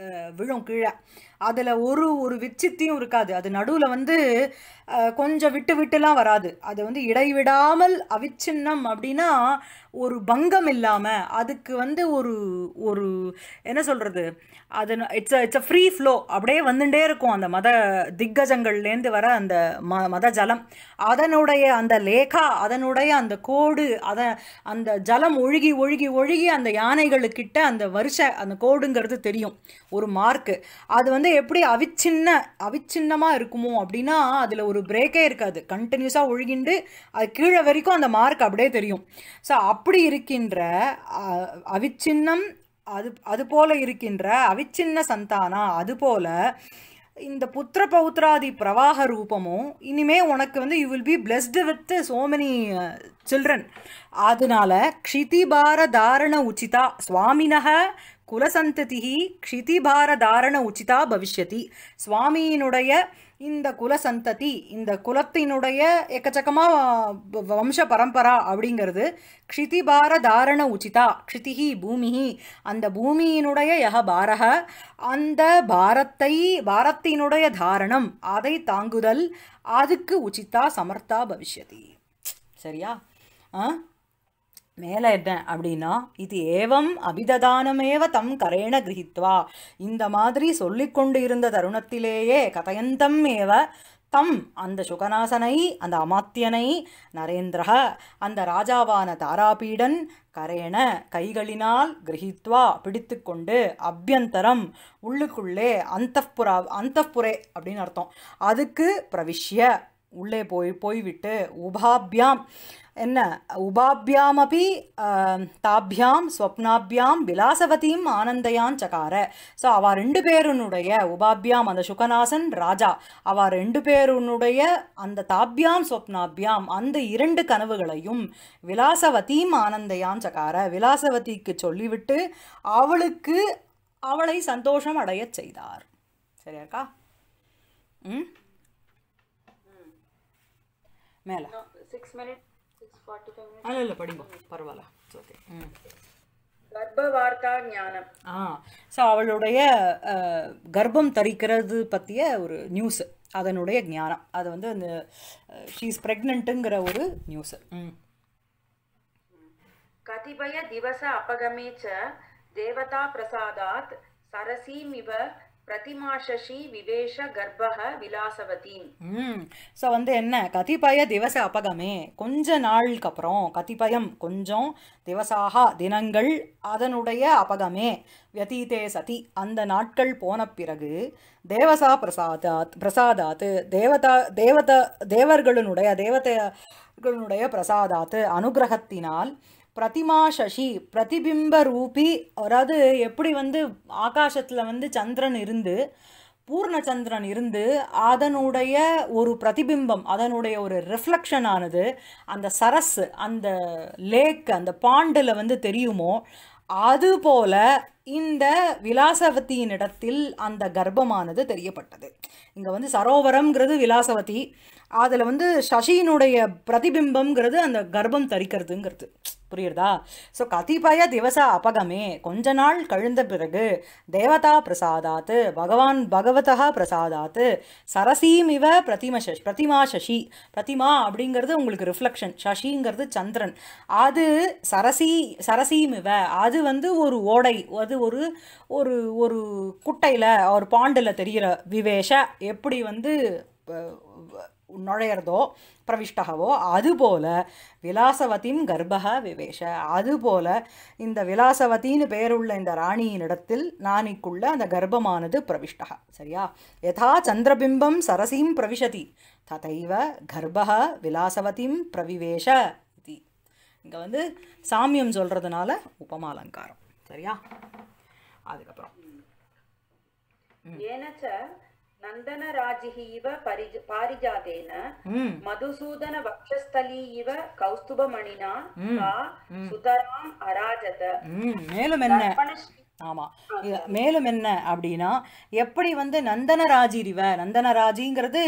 呃，芙蓉根了。அதில் ஒரு ஒரு விச்சித்தியும் இருக்காது அது நடுவில் வந்து கொஞ்சம் விட்டு விட்டுலாம் வராது அது வந்து இடைவிடாமல் அவிச்சின்னம் அப்படின்னா ஒரு பங்கம் இல்லாமல் அதுக்கு வந்து ஒரு ஒரு என்ன சொல்கிறது அது it's it's a free flow அப்படியே வந்துட்டே இருக்கும் அந்த மத திக்கஜங்கள்லேருந்து வர அந்த ம மத ஜலம் அதனுடைய அந்த லேகா அதனுடைய அந்த கோடு அதை அந்த ஜலம் ஒழுகி ஒழுகி ஒழுகி அந்த யானைகளுக்கிட்ட அந்த வருஷ அந்த கோடுங்கிறது தெரியும் ஒரு மார்க்கு அது வந்து எப்படி அவிச்சின்ன அவிச்சின்னமாக இருக்குமோ அப்படின்னா அதில் ஒரு பிரேக்கே இருக்காது கண்டினியூஸாக ஒழுகிண்டு அது கீழே வரைக்கும் அந்த மார்க் அப்படியே தெரியும் ஸோ அப்படி இருக்கின்ற அவிச்சின்னம் அது அது போல இருக்கின்ற அவிச்சின்ன சந்தானா அதுபோல் இந்த புத்திர பௌத்ராதி பிரவாக ரூபமும் இனிமே உனக்கு வந்து you will be blessed with so many children அதனால க்ஷிதிபார தாரண உச்சிதா சுவாமினக குலசந்ததி க்ஷிதிபார தாரண உச்சிதா பவிஷ்யதி சுவாமியினுடைய இந்த குலசந்ததி இந்த குலத்தினுடைய எக்கச்சக்கமாக வம்ச பரம்பரா அப்படிங்கிறது க்ஷிதிபார தாரண உச்சிதா க்ஷிதிஹி பூமிஹி அந்த பூமியினுடைய யக பாரக அந்த பாரத்தை பாரத்தினுடைய தாரணம் அதை தாங்குதல் அதுக்கு உச்சிதா சமர்த்தா பவிஷ்யதி சரியா மேலே என்ன அப்படின்னா இது ஏவம் அபிததானமேவ தம் கரேண கிரகித்வா இந்த மாதிரி சொல்லிக்கொண்டு இருந்த தருணத்திலேயே கதையந்தம் ஏவ தம் அந்த சுகநாசனை அந்த அமாத்தியனை நரேந்திர அந்த ராஜாவான தாராபீடன் கரேன கைகளினால் கிரகித்வா பிடித்து கொண்டு அபியந்தரம் உள்ளுக்குள்ளே அந்த புரே அப்படின்னு அர்த்தம் அதுக்கு பிரவிஷ்ய உள்ளே போய் போய்விட்டு உபாபியாம் என்ன உபாபியாமபி தாபியாம் ஸ்வப்னாபியாம் விலாசவதியும் ஆனந்தையான் சகார ஸோ அவள் ரெண்டு பேருனுடைய உபாபியாம் அந்த சுகநாசன் ராஜா அவள் ரெண்டு பேருனுடைய அந்த தாபியாம் ஸ்வப்னாபியாம் அந்த இரண்டு கனவுகளையும் விலாசவதியும் ஆனந்தையான் சகார விலாசவதிக்கு சொல்லிவிட்டு அவளுக்கு அவளை சந்தோஷம் அடையச் செய்தார் அக்கா ம் மேலே சிக்ஸ் மினிட்ஸ் பரவாயில்ல கர்ப்பவார்த்தா ஞானம் ஆ ஸோ அவளுடைய கர்ப்பம் தரிக்கிறது பற்றிய ஒரு நியூஸ் அதனுடைய ஞானம் அது வந்து அந்த ஷீஸ் ப்ரெக்னென்ட்டுங்கிற ஒரு நியூஸ் கதிபய திவச அபகமே ச தேவதா பிரசாதாத் சரசீமிவ ಪ್ರತಿಮಾಶಶಿ ವಿವೇಶ கர்ப்பக ವಿಲಾಸವತಿ ம் ஸோ வந்து என்ன கதிபய திவச அப்பகமே கொஞ்ச நாளுக்கு அப்புறம் கதிபயம் கொஞ்சம் திவசாக தினங்கள் அதனுடைய அபகமே வதீதே சதி அந்த நாட்கள் போன பிறகு தேவசா பிரசாதாத் பிரசாதாத்து தேவதா தேவத தேவர்களுடைய தேவதைகளுடைய பிரசாதாத்து அனுகிரகத்தினால் பிரதிமா சசி பிரதிபிம்ப ரூபி அதாவது எப்படி வந்து ஆகாசத்தில் வந்து சந்திரன் இருந்து பூர்ணச்சந்திரன் இருந்து அதனுடைய ஒரு பிரதிபிம்பம் அதனுடைய ஒரு ரிஃப்ளெக்ஷன் ஆனது அந்த சரஸ் அந்த லேக் அந்த பாண்டில் வந்து தெரியுமோ அதுபோல இந்த விலாசவதியின் இடத்தில் அந்த கர்ப்பமானது தெரியப்பட்டது இங்கே வந்து சரோவரம்ங்கிறது விலாசவதி அதில் வந்து சசியினுடைய பிரதிபிம்பங்கிறது அந்த கர்ப்பம் தரிக்கிறதுங்கிறது புரியுறதா ஸோ கதிபய திவச அபகமே கொஞ்ச நாள் கழிந்த பிறகு தேவதா பிரசாதாத்து பகவான் பகவதா பிரசாதாத்து சரசீமிவ பிரதிம சஷ் பிரதிமா சசி பிரதிமா அப்படிங்கிறது உங்களுக்கு ரிஃப்ளெக்ஷன் சசிங்கிறது சந்திரன் அது சரசி சரசீமிவ அது வந்து ஒரு ஓடை அது ஒரு ஒரு ஒரு குட்டையில் ஒரு பாண்டில் தெரிகிற விவேஷ எப்படி வந்து நுழையிறதோ பிரவிஷ்டகவோ அதுபோல் விலாசவதிம் கர்ப்பக விவேஷ அதுபோல் இந்த விலாசவத்தின்னு பெயருள்ள இந்த ராணியின் இடத்தில் நானிக்குள்ள அந்த கர்ப்பமானது பிரவிஷ்டக சரியா யதா சந்திரபிம்பம் சரசீம் பிரவிஷதி ததைவ கர்ப்பக விலாசவதியும் பிரவிவேஷ இது இங்கே வந்து சாமியம் சொல்கிறதுனால உபமாலங்காரம் சரியா அதுக்கப்புறம் ஏனச்ச नन्दनराजिः इव परिज पारिजातेन मधुसूदनवक्षस्थली इव कौस्तुभमणिना सा सुतराम् अराजत ஆமாம் மேலும் என்ன அப்படின்னா எப்படி வந்து நந்தனராஜி ரிவ நந்தனராஜிங்கிறது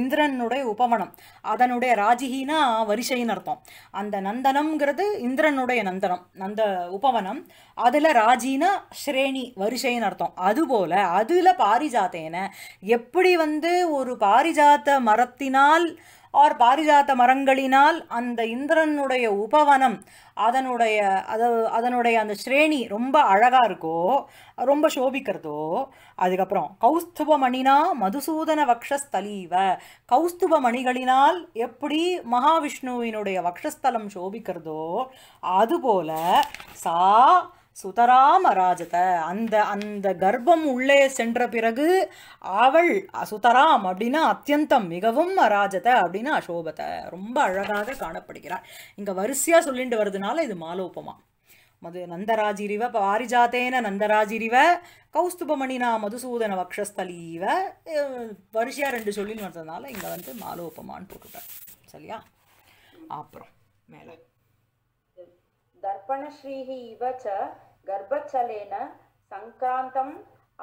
இந்திரனுடைய உபமனம் அதனுடைய ராஜிகினா வரிசைன்னு அர்த்தம் அந்த நந்தனம்ங்கிறது இந்திரனுடைய நந்தனம் நந்த உபவனம் அதில் ராஜினா ஸ்ரேணி வரிசைன்னு அர்த்தம் அதுபோல் அதில் பாரிஜாத்தேன எப்படி வந்து ஒரு பாரிஜாத்த மரத்தினால் ஆர் பாரிஜாத்த மரங்களினால் அந்த இந்திரனுடைய உபவனம் அதனுடைய அது அதனுடைய அந்த ஸ்ரேணி ரொம்ப அழகாக இருக்கோ ரொம்ப சோபிக்கிறதோ அதுக்கப்புறம் கௌஸ்துப மணினா மதுசூதன வக்ஷஸ்தலீவ கௌஸ்துப மணிகளினால் எப்படி மகாவிஷ்ணுவினுடைய வக்ஷஸ்தலம் சோபிக்கிறதோ அதுபோல சா சுதராமராஜத அந்த அந்த கர்ப்பம் உள்ளே சென்ற பிறகு அவள் சுதராம் அப்படின்னா அத்தியந்தம் மிகவும் அராஜத அப்படின்னா அசோபத்தை ரொம்ப அழகாக காணப்படுகிறாள் இங்கே வரிசையாக சொல்லிட்டு வருதுனால இது மாலோபமா மது நந்தராஜிரிவ பாரிஜாத்தேன நந்தராஜிரிவ கௌஸ்துபமணினா மதுசூதன வக்ஷஸ்தலீவ வரிசையாக ரெண்டு சொல்லின்னு வந்ததுனால இங்கே வந்து மாலோபமான்னு போட்டுட்டார் சரியா அப்புறம் மேலே दर्पणश्रीः इव च गर्भच्छलेन सङ्क्रान्तं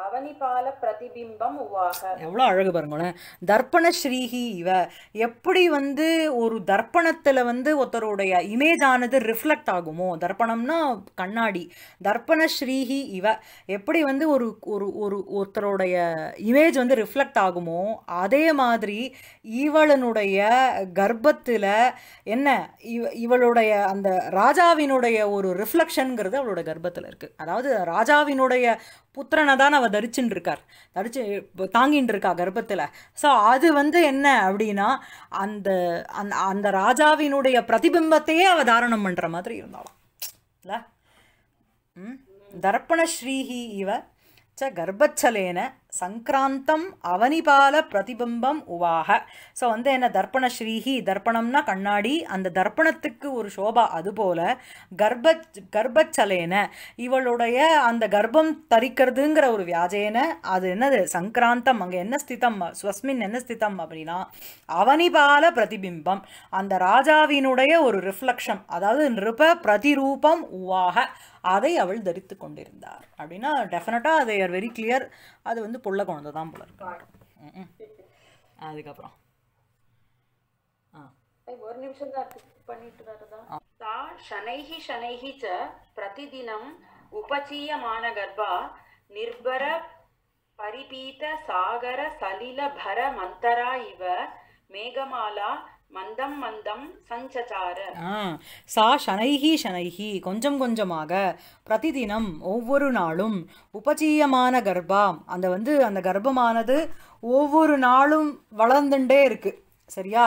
அவனிபால பிரதிபிம்பம் உவாக எவ்வளோ அழகு பாருங்களேன் தர்ப்பண ஸ்ரீஹி இவ எப்படி வந்து ஒரு தர்ப்பணத்தில் வந்து ஒருத்தருடைய இமேஜ் ஆனது ரிஃப்ளெக்ட் ஆகுமோ தர்ப்பணம்னா கண்ணாடி தர்ப்பண ஸ்ரீஹி இவ எப்படி வந்து ஒரு ஒரு ஒரு ஒருத்தருடைய இமேஜ் வந்து ரிஃப்ளெக்ட் ஆகுமோ அதே மாதிரி இவளனுடைய கர்ப்பத்தில் என்ன இவ இவளுடைய அந்த ராஜாவினுடைய ஒரு ரிஃப்ளெக்ஷனுங்கிறது அவளோட கர்ப்பத்தில் இருக்குது அதாவது ராஜாவினுடைய புத்திரனை தான் அவள் தரிச்சுட்டு இருக்கார் தரிச்சு தாங்கின்னு இருக்கா கர்ப்பத்தில் ஸோ அது வந்து என்ன அப்படின்னா அந்த அந் அந்த ராஜாவினுடைய பிரதிபிம்பத்தையே அவள் தாரணம் பண்ணுற மாதிரி இருந்தாலும் இல்லை தர்ப்பண ஸ்ரீஹி இவ ச கர்ப்பச்சலேன சங்கராந்தம் அவனிபால பிரதிபிம்பம் உவாக ஸோ வந்து என்ன தர்ப்பண ஸ்ரீஹி தர்ப்பணம்னா கண்ணாடி அந்த தர்ப்பணத்துக்கு ஒரு சோபா அதுபோல கர்ப்ப கர்ப்பச்சலேன இவளுடைய அந்த கர்ப்பம் தரிக்கிறதுங்கிற ஒரு வியாஜேன அது என்னது சங்கராந்தம் அங்கே என்ன ஸ்திதம் ஸ்வஸ்மின் என்ன ஸ்திதம் அப்படின்னா அவனிபால பிரதிபிம்பம் அந்த ராஜாவினுடைய ஒரு ரிஃப்ளக்ஷன் அதாவது நிருப பிரதிரூபம் உவாக அதை அவள் தரித்து கொண்டிருந்தார் அப்படின்னா டெஃபினட்டாக அதை ஆர் வெரி கிளியர் அது வந்து பொள்ள குழந்தை தான் போல இருக்கு அதுக்கப்புறம் ஒரு நிமிஷம் தான் பண்ணிட்டு வரதா ச பிரதிதினம் உபச்சீயமான கர்ப்பா நிர்பர பரிபீத சாகர சலில பர மந்தரா இவ மேகமாலா மந்தம் மந்தம் சஞ்சச்சார சா சனைஹி சனைஹி கொஞ்சம் கொஞ்சமாக பிரதிதினம் ஒவ்வொரு நாளும் உபஜீயமான கர்ப்பம் அந்த வந்து அந்த கர்ப்பமானது ஒவ்வொரு நாளும் வளர்ந்துட்டே இருக்கு சரியா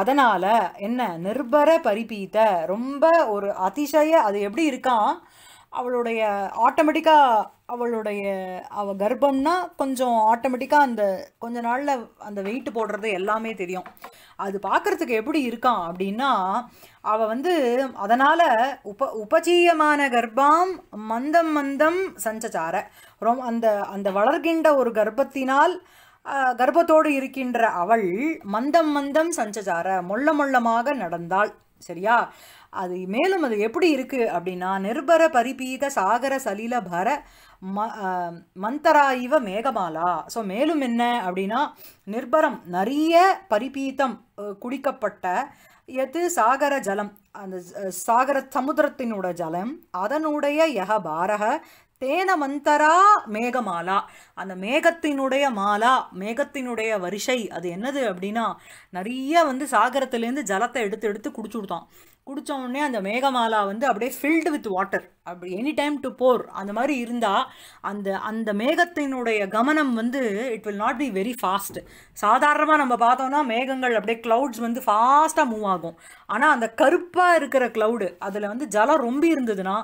அதனால் என்ன நிர்பர பரிபீத்த ரொம்ப ஒரு அதிசய அது எப்படி இருக்கான் அவளுடைய ஆட்டோமேட்டிக்காக அவளுடைய அவள் கர்ப்பம்னா கொஞ்சம் ஆட்டோமேட்டிக்காக அந்த கொஞ்ச நாளில் அந்த வெயிட் போடுறது எல்லாமே தெரியும் அது பார்க்குறதுக்கு எப்படி இருக்கான் அப்படின்னா அவள் வந்து அதனால் உப உபஜீயமான கர்ப்பம் மந்தம் மந்தம் சஞ்சச்சார ரொம் அந்த அந்த வளர்கின்ற ஒரு கர்ப்பத்தினால் கர்ப்பத்தோடு இருக்கின்ற அவள் மந்தம் மந்தம் சஞ்சச்சார மொள்ள மொள்ளமாக நடந்தாள் சரியா அது மேலும் அது எப்படி இருக்குது அப்படின்னா நிர்பர பரிபீத சாகர சலில பர ம மந்தரா இவ மேகமாலா ஸோ மேலும் என்ன அப்படின்னா நிர்பரம் நிறைய பரிபீத்தம் குடிக்கப்பட்ட எது சாகர ஜலம் அந்த சாகர சமுத்திரத்தினோட ஜலம் அதனுடைய யக பாரக தேன மந்தரா மேகமாலா அந்த மேகத்தினுடைய மாலா மேகத்தினுடைய வரிசை அது என்னது அப்படின்னா நிறைய வந்து சாகரத்துலேருந்து ஜலத்தை எடுத்து எடுத்து குடிச்சு கொடுத்தான் குடித்த உடனே அந்த மேகமாலா வந்து அப்படியே ஃபில்டு வித் வாட்டர் அப்படி எனி டைம் டு போர் அந்த மாதிரி இருந்தால் அந்த அந்த மேகத்தினுடைய கவனம் வந்து it will not be very fast சாதாரணமாக நம்ம பார்த்தோம்னா மேகங்கள் அப்படியே க்ளவுட்ஸ் வந்து ஃபாஸ்ட்டாக மூவ் ஆகும் ஆனால் அந்த கருப்பாக இருக்கிற க்ளவுடு அதில் வந்து ஜலம் ரொம்ப இருந்ததுன்னா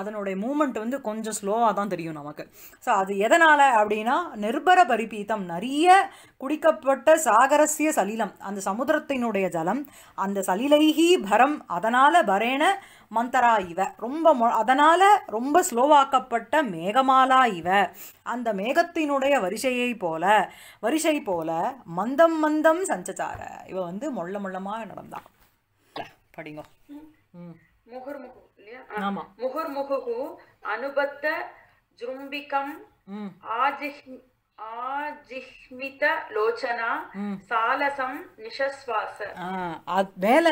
அதனுடைய மூமெண்ட் வந்து கொஞ்சம் ஸ்லோவாக தான் தெரியும் நமக்கு ஸோ அது எதனால் அப்படின்னா நிர்பர பரிபீத்தம் நிறைய குடிக்கப்பட்ட சாகரஸ்ய சலிலம் அந்த சமுதிரத்தினுடைய ஜலம் அந்த சலிலைகி பரம் அதனால் பரேன மந்தரா இவ ரொம்ப மொ அதனால் ரொம்ப ஸ்லோவாக்கப்பட்ட மேகமாலா இவ அந்த மேகத்தினுடைய வரிசையை போல வரிசை போல மந்தம் மந்தம் சஞ்சச்சார இவ வந்து மொள்ள மொள்ளமாக நடந்தான் படிங்க ம் முகர் முகர்முகு அனுபத்த ஜும்பிகம் ஆஜிஹ் மேல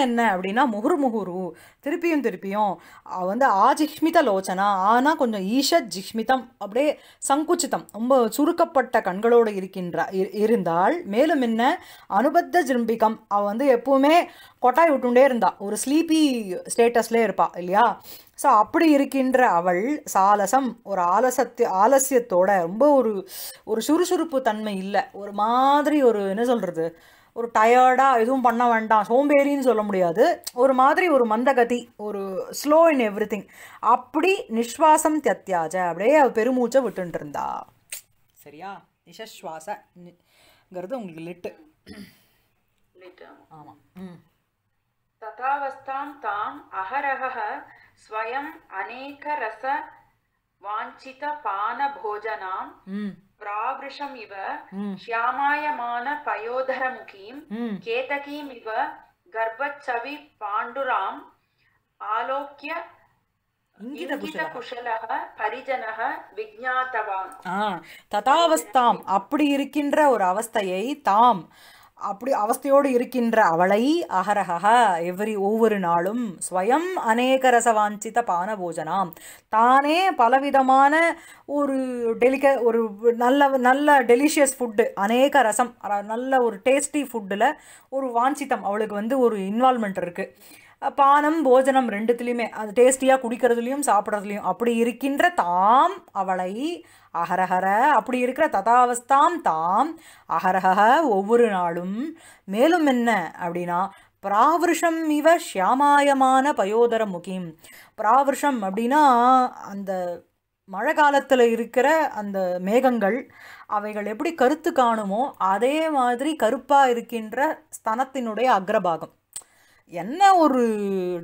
என்ன அப்படின்னா முகுர் முகுரு திருப்பியும் திருப்பியும் வந்து ஆ லோச்சனா ஆனா கொஞ்சம் ஈஷத் ஜிஷ்மிதம் அப்படியே சங்குச்சிதம் ரொம்ப சுருக்கப்பட்ட கண்களோடு இருக்கின்ற இருந்தால் மேலும் என்ன அனுபத்த ஜிரும்பிகம் அவ வந்து எப்பவுமே கொட்டாய் விட்டுண்டே இருந்தா ஒரு ஸ்லீப்பி ஸ்டேட்டஸ்லேயே இருப்பா இல்லையா ஸோ அப்படி இருக்கின்ற அவள் சாலசம் ஒரு ஆலசத்து ஆலசியத்தோட ரொம்ப ஒரு ஒரு சுறுசுறுப்பு தன்மை இல்லை ஒரு மாதிரி ஒரு என்ன சொல்கிறது ஒரு டயர்டாக எதுவும் பண்ண வேண்டாம் சோம்பேறின்னு சொல்ல முடியாது ஒரு மாதிரி ஒரு மந்தகதி ஒரு ஸ்லோ இன் எவ்ரி திங் அப்படி நிஸ்வாசம் தத்தியாஜ அப்படியே பெருமூச்சை விட்டுட்டு இருந்தா சரியா நிசஸ்வாசங்கிறது உங்களுக்கு லிட்டு ஆமாம் ததாவஸ்தாம் தாம் அகரக ஸ்வயம் அநேக ரச வாஞ்சித பான போஜனாம் பிராவிருஷம் இவ ஷியாமாயமான பயோதரமுகீம் கேதகீம் இவ கர்ப்பச்சவி பாண்டுராம் ஆலோக்கிய ததாவஸ்தாம் அப்படி இருக்கின்ற ஒரு அவஸ்தையை தாம் அப்படி அவஸ்தையோடு இருக்கின்ற அவளை அகரஹா எவ்ரி ஒவ்வொரு நாளும் ஸ்வயம் அநேக ரசவாஞ்சித பான போஜனாம் தானே பலவிதமான ஒரு டெலிக ஒரு நல்ல நல்ல டெலிஷியஸ் ஃபுட்டு அநேக ரசம் நல்ல ஒரு டேஸ்டி ஃபுட்டில் ஒரு வாஞ்சித்தம் அவளுக்கு வந்து ஒரு இன்வால்மெண்ட் இருக்குது பானம் போஜனம் ரெண்டுத்துலேயுமே அது டேஸ்டியாக குடிக்கிறதுலையும் சாப்பிட்றதுலையும் அப்படி இருக்கின்ற தாம் அவளை அகரஹர அப்படி இருக்கிற ததாவஸ்தாம் தாம் அகரஹ ஒவ்வொரு நாளும் மேலும் என்ன அப்படின்னா பிராவிருஷம் இவ சியாமாயமான பயோதர முகிம் பிராவிருஷம் அப்படின்னா அந்த மழை காலத்தில் இருக்கிற அந்த மேகங்கள் அவைகள் எப்படி கருத்து காணுமோ அதே மாதிரி கருப்பாக இருக்கின்ற ஸ்தனத்தினுடைய அக்ரபாகம் என்ன ஒரு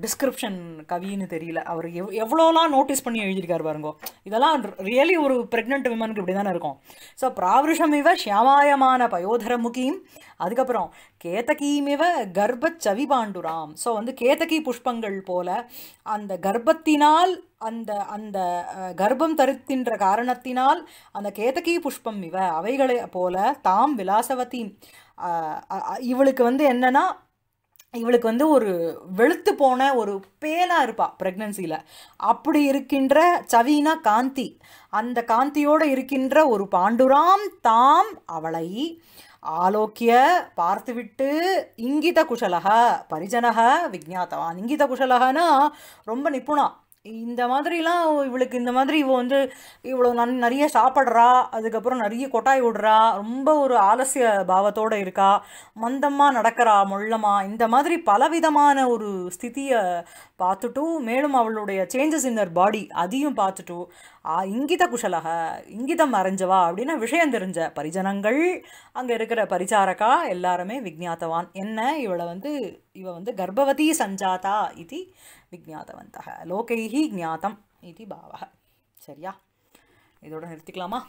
டிஸ்கிரிப்ஷன் கவின்னு தெரியல அவர் எவ் எவ்வளோலாம் நோட்டீஸ் பண்ணி எழுதியிருக்காரு பாருங்கோ இதெல்லாம் ரியலி ஒரு ப்ரெக்னென்ட் விமனுக்கு இப்படி தானே இருக்கும் ஸோ இவ ஷியாமாயமான பயோதர முகியும் அதுக்கப்புறம் கேத்தகீமிவ கர்ப்ப சவி பாண்டுராம் ஸோ வந்து கேத்தகி புஷ்பங்கள் போல அந்த கர்ப்பத்தினால் அந்த அந்த கர்ப்பம் தருத்தின்ற காரணத்தினால் அந்த கேத்தகி புஷ்பம் இவ அவைகளை போல தாம் விலாசவதி இவளுக்கு வந்து என்னன்னா இவளுக்கு வந்து ஒரு வெளுத்து போன ஒரு பேலாக இருப்பாள் ப்ரெக்னன்சியில் அப்படி இருக்கின்ற சவீனா காந்தி அந்த காந்தியோடு இருக்கின்ற ஒரு பாண்டுராம் தாம் அவளை ஆலோக்கிய பார்த்துவிட்டு இங்கித குஷலக பரிஜனக விஜாத்தவான் இங்கித குஷலகனா ரொம்ப நிப்புணா இந்த மாதிரிலாம் இவளுக்கு இந்த மாதிரி இவள் வந்து இவ்வளோ நன் நிறைய சாப்பிட்றா அதுக்கப்புறம் நிறைய கொட்டாய் விடுறா ரொம்ப ஒரு ஆலசிய பாவத்தோடு இருக்கா மந்தமாக நடக்கிறா மொள்ளமா இந்த மாதிரி பலவிதமான ஒரு ஸ்திதியை பார்த்துட்டும் மேலும் அவளுடைய சேஞ்சஸ் இன் தர் பாடி அதையும் பார்த்துட்டும் இங்கித குஷலக இங்கிதம் அறிஞ்சவா அப்படின்னா விஷயம் தெரிஞ்ச பரிஜனங்கள் அங்கே இருக்கிற பரிசாரகா எல்லாருமே விஜாத்தவான் என்ன இவளை வந்து இவ வந்து கர்ப்பவதி சஞ்சாதா இது விஜாத்தவந்தக லோகைஹி ஜாத்தம் இது பாவக சரியா இதோட நிறுத்திக்கலாமா